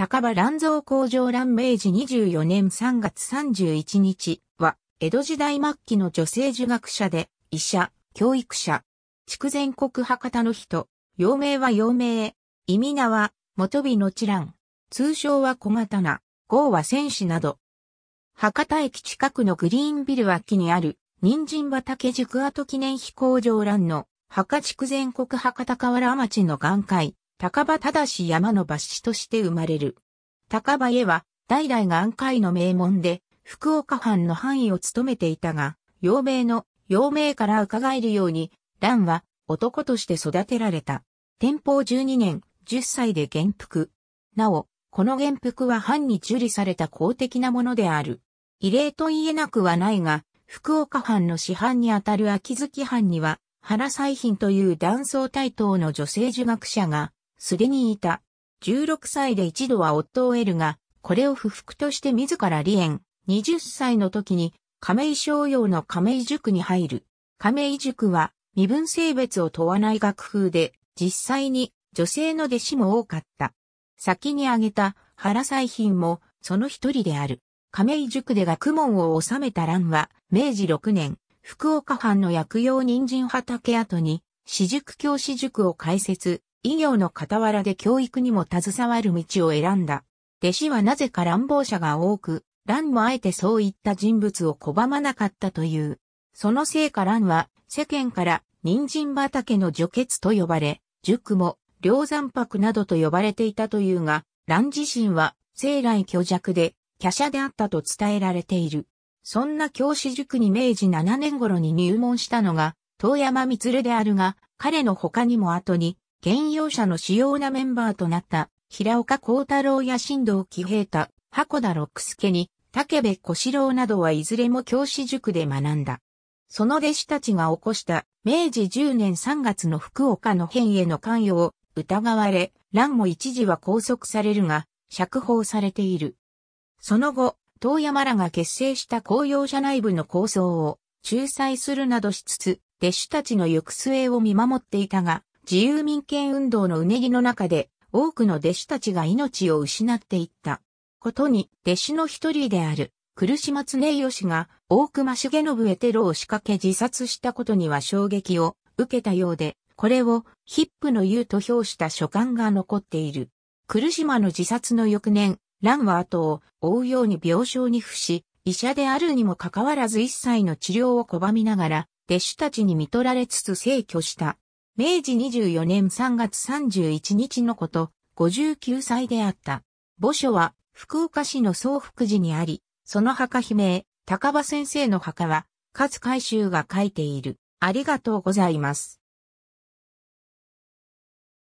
高場乱造工場乱明治24年3月31日は、江戸時代末期の女性儒学者で、医者、教育者、筑前国博多の人、陽明は陽明、意味名は、元美の知覧、通称は小刀、号は戦士など。博多駅近くのグリーンビル脇にある、人参畑塾跡記念碑工場乱の、博筑前国博多河原町の眼界、高場正山の抜子として生まれる。高場家は、代々が安海の名門で、福岡藩の範囲を務めていたが、陽明の、陽明から伺えるように、蘭は男として育てられた。天保12年、10歳で元服。なお、この元服は藩に受理された公的なものである。異例と言えなくはないが、福岡藩の市範にあたる秋月藩には、原彩品という男装対等の女性儒学者がすでにいた。16歳で一度は夫を得るが、これを不服として自ら離縁。20歳の時に、亀井商用の亀井塾に入る。亀井塾は、身分性別を問わない学風で、実際に女性の弟子も多かった。先に挙げた原彩品もその一人である。亀井塾で学問を収めた蘭は、明治6年、福岡藩の薬用人参畑跡に、私塾教師塾を開設、医療の傍らで教育にも携わる道を選んだ。弟子はなぜか乱暴者が多く、乱もあえてそういった人物を拒まなかったという。そのせいか乱は世間から人参畑の除血と呼ばれ、塾も梁山泊などと呼ばれていたというが、乱自身は生来虚弱で華奢であったと伝えられている。そんな教師塾に明治7年頃に入門したのが、遠山光であるが、彼の他にも後に、現用者の主要なメンバーとなった平岡幸太郎や新藤喜平太、箱田六助に竹部小四郎などはいずれも教師塾で学んだ。その弟子たちが起こした明治10年3月の福岡の変への関与を疑われ、乱も一時は拘束されるが、釈放されている。その後、遠山らが結成した公用者内部の構想を仲裁するなどしつつ、弟子たちの行く末を見守っていたが、自由民権運動のうねりの中で、多くの弟子たちが命を失っていった。ことに、弟子の一人である、苦島常義が、大隈重信へテロを仕掛け自殺したことには衝撃を受けたようで、これを、ヒップの言うと評した書簡が残っている。苦島の自殺の翌年、蘭は後を追うように病床に伏し、医者であるにもかかわらず一切の治療を拒みながら、弟子たちに見取られつつ逝去した。明治24年3月31日のこと、59歳であった。墓所は福岡市の総福寺にあり、その墓碑名、高場先生の墓は、勝海舟が書いている。ありがとうございます。